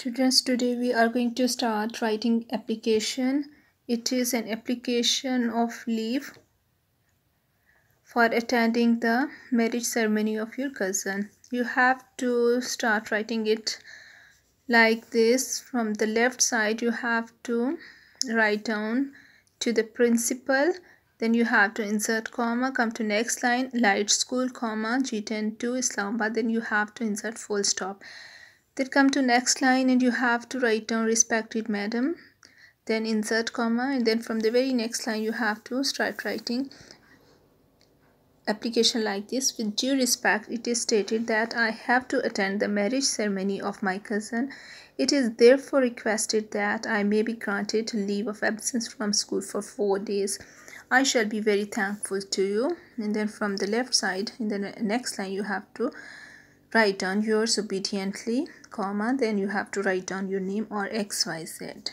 students today we are going to start writing application it is an application of leave for attending the marriage ceremony of your cousin you have to start writing it like this from the left side you have to write down to the principal then you have to insert comma come to next line light school comma g102 islamabad then you have to insert full stop then come to next line and you have to write down respected madam. Then insert comma and then from the very next line you have to start writing application like this with due respect it is stated that i have to attend the marriage ceremony of my cousin it is therefore requested that i may be granted leave of absence from school for four days i shall be very thankful to you and then from the left side in the next line you have to write down yours obediently comma then you have to write down your name or xyz